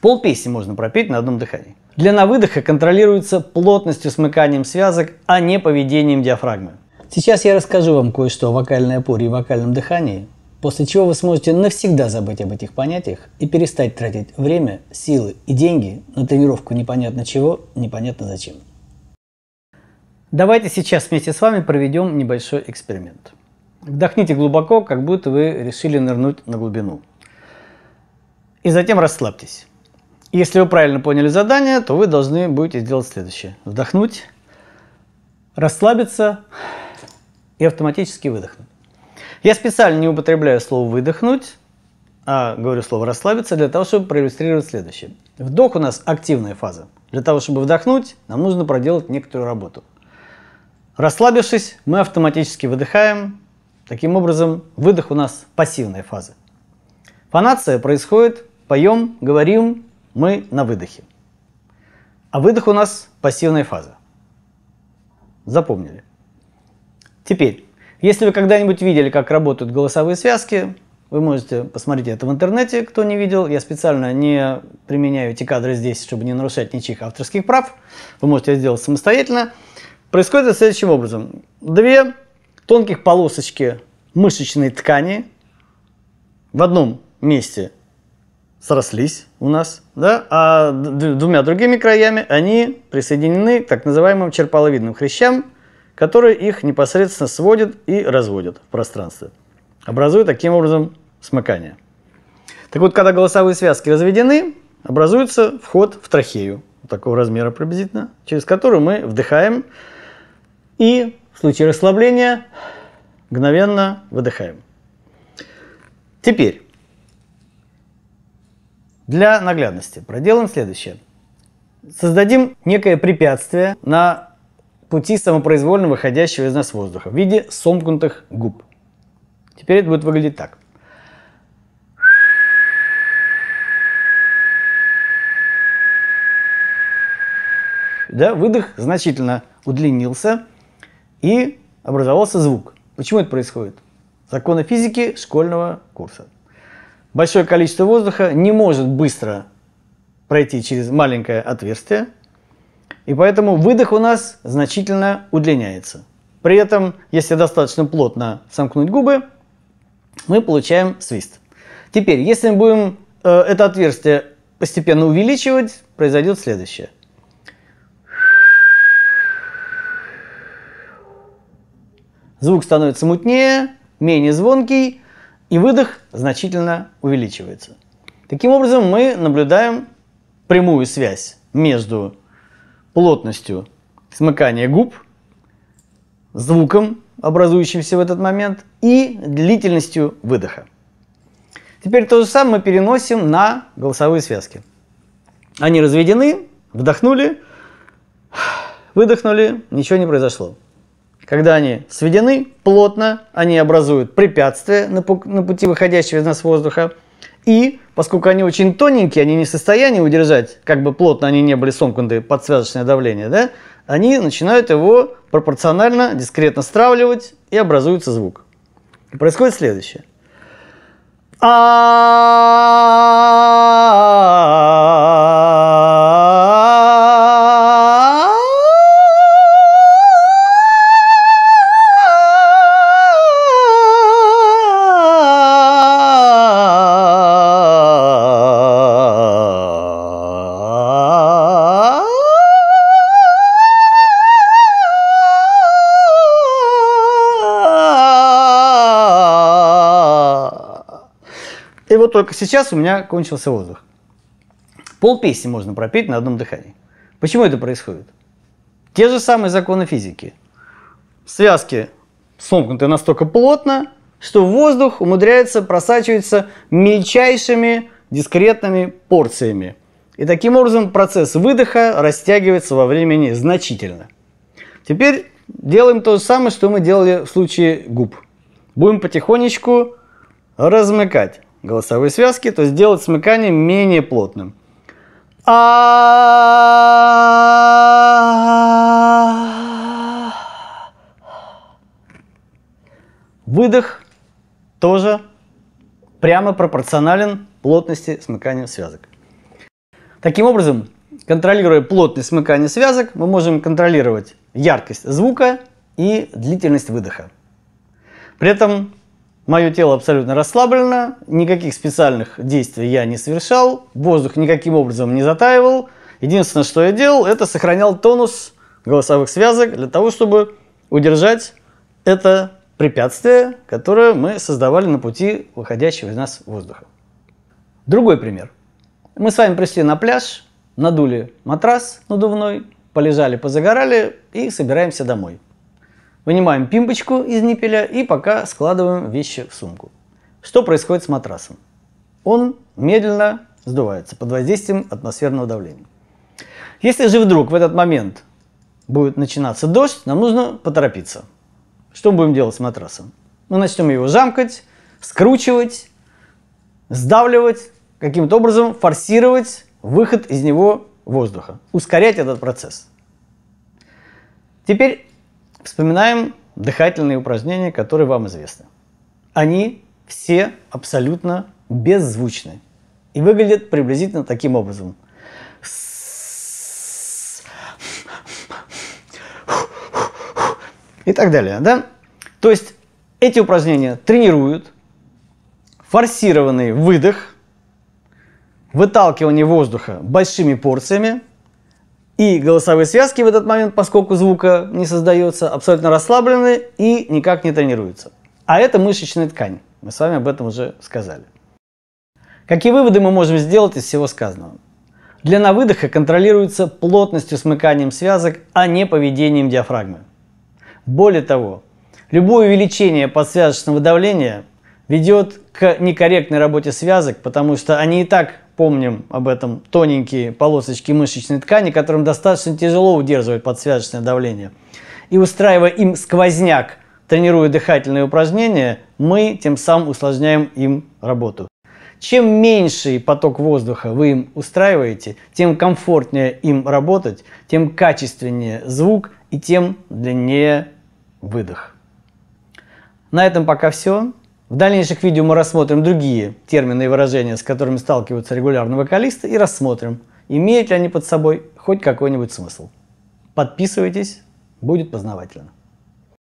Пол песни можно пропеть на одном дыхании. Длина выдоха контролируется плотностью смыканием связок, а не поведением диафрагмы. Сейчас я расскажу вам кое-что о вокальной опоре и вокальном дыхании, после чего вы сможете навсегда забыть об этих понятиях и перестать тратить время, силы и деньги на тренировку непонятно чего, непонятно зачем. Давайте сейчас вместе с вами проведем небольшой эксперимент. Вдохните глубоко, как будто вы решили нырнуть на глубину. И затем расслабьтесь. Если вы правильно поняли задание, то вы должны будете сделать следующее. Вдохнуть, расслабиться и автоматически выдохнуть. Я специально не употребляю слово «выдохнуть», а говорю слово «расслабиться» для того, чтобы проиллюстрировать следующее. Вдох у нас активная фаза. Для того, чтобы вдохнуть, нам нужно проделать некоторую работу. Расслабившись, мы автоматически выдыхаем. Таким образом, выдох у нас пассивная фаза. Фонация происходит, поем, говорим, мы на выдохе. А выдох у нас пассивная фаза. Запомнили. Теперь если вы когда-нибудь видели, как работают голосовые связки, вы можете посмотреть это в интернете, кто не видел. Я специально не применяю эти кадры здесь, чтобы не нарушать ничьих авторских прав. Вы можете это сделать самостоятельно. Происходит это следующим образом. Две тонких полосочки мышечной ткани в одном месте срослись у нас, да, а двумя другими краями они присоединены к так называемым черпаловидным хрящам, которые их непосредственно сводят и разводят в пространстве, образуя таким образом смыкание. Так вот, когда голосовые связки разведены, образуется вход в трахею, такого размера приблизительно, через который мы вдыхаем и в случае расслабления мгновенно выдыхаем. Теперь, для наглядности проделаем следующее. Создадим некое препятствие на пути самопроизвольно выходящего из нас воздуха в виде сомкнутых губ. Теперь это будет выглядеть так. Да, выдох значительно удлинился и образовался звук. Почему это происходит? Законы физики школьного курса. Большое количество воздуха не может быстро пройти через маленькое отверстие, и поэтому выдох у нас значительно удлиняется. При этом, если достаточно плотно сомкнуть губы, мы получаем свист. Теперь, если мы будем э, это отверстие постепенно увеличивать, произойдет следующее. Звук становится мутнее, менее звонкий, и выдох значительно увеличивается. Таким образом, мы наблюдаем прямую связь между плотностью смыкания губ, звуком, образующимся в этот момент, и длительностью выдоха. Теперь то же самое мы переносим на голосовые связки. Они разведены, вдохнули, выдохнули, ничего не произошло. Когда они сведены плотно, они образуют препятствие на, пу на пути выходящего из нас воздуха – и поскольку они очень тоненькие, они не в состоянии удержать, как бы плотно они не были сомкнуты под связочное давление, да, они начинают его пропорционально, дискретно стравливать и образуется звук. И происходит следующее. А И вот только сейчас у меня кончился воздух. Пол песни можно пропеть на одном дыхании. Почему это происходит? Те же самые законы физики. Связки сомкнуты настолько плотно, что воздух умудряется просачиваться мельчайшими дискретными порциями. И таким образом процесс выдоха растягивается во времени значительно. Теперь делаем то же самое, что мы делали в случае губ. Будем потихонечку размыкать голосовые связки, то сделать смыкание менее плотным. А, выдох тоже прямо пропорционален плотности смыкания связок. Таким образом, контролируя плотность смыкания связок, мы можем контролировать яркость звука и длительность выдоха. При этом Мое тело абсолютно расслаблено, никаких специальных действий я не совершал, воздух никаким образом не затаивал. Единственное, что я делал, это сохранял тонус голосовых связок для того, чтобы удержать это препятствие, которое мы создавали на пути выходящего из нас воздуха. Другой пример. Мы с вами пришли на пляж, надули матрас надувной, полежали, позагорали и собираемся домой. Вынимаем пимпочку из ниппеля и пока складываем вещи в сумку. Что происходит с матрасом? Он медленно сдувается под воздействием атмосферного давления. Если же вдруг в этот момент будет начинаться дождь, нам нужно поторопиться. Что будем делать с матрасом? Мы начнем его жамкать, скручивать, сдавливать, каким-то образом форсировать выход из него воздуха, ускорять этот процесс. Теперь Вспоминаем дыхательные упражнения, которые вам известны. Они все абсолютно беззвучны и выглядят приблизительно таким образом. И так далее, да? То есть эти упражнения тренируют форсированный выдох, выталкивание воздуха большими порциями и голосовые связки в этот момент, поскольку звука не создается, абсолютно расслаблены и никак не тренируются. А это мышечная ткань. Мы с вами об этом уже сказали. Какие выводы мы можем сделать из всего сказанного? Длина выдоха контролируется плотностью смыканием связок, а не поведением диафрагмы. Более того, любое увеличение подсвязочного давления ведет к некорректной работе связок, потому что они и так помним об этом, тоненькие полосочки мышечной ткани, которым достаточно тяжело удерживать подсвязочное давление. И устраивая им сквозняк, тренируя дыхательные упражнения, мы тем самым усложняем им работу. Чем меньший поток воздуха вы им устраиваете, тем комфортнее им работать, тем качественнее звук и тем длиннее выдох. На этом пока все. В дальнейших видео мы рассмотрим другие термины и выражения, с которыми сталкиваются регулярно вокалисты, и рассмотрим, имеют ли они под собой хоть какой-нибудь смысл. Подписывайтесь, будет познавательно.